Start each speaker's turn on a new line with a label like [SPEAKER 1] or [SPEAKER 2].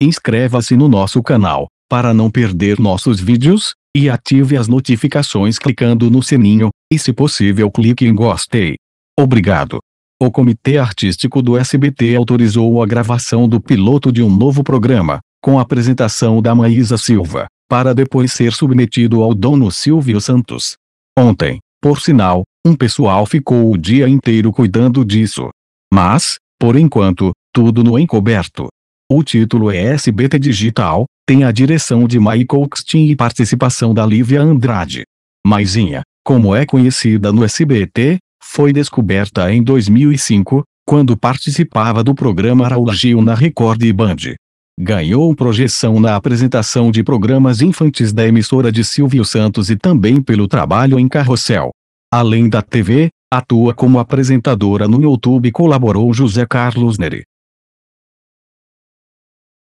[SPEAKER 1] Inscreva-se no nosso canal, para não perder nossos vídeos, e ative as notificações clicando no sininho, e se possível clique em gostei. Obrigado. O Comitê Artístico do SBT autorizou a gravação do piloto de um novo programa, com a apresentação da Maísa Silva, para depois ser submetido ao dono Silvio Santos. Ontem, por sinal, um pessoal ficou o dia inteiro cuidando disso. Mas, por enquanto, tudo no encoberto. O título é SBT Digital, tem a direção de Michael Kstin e participação da Lívia Andrade. Maisinha, como é conhecida no SBT, foi descoberta em 2005, quando participava do programa Raul Gil na Record e Band. Ganhou projeção na apresentação de programas infantis da emissora de Silvio Santos e também pelo trabalho em Carrossel. Além da TV, atua como apresentadora no YouTube e colaborou José Carlos Neri.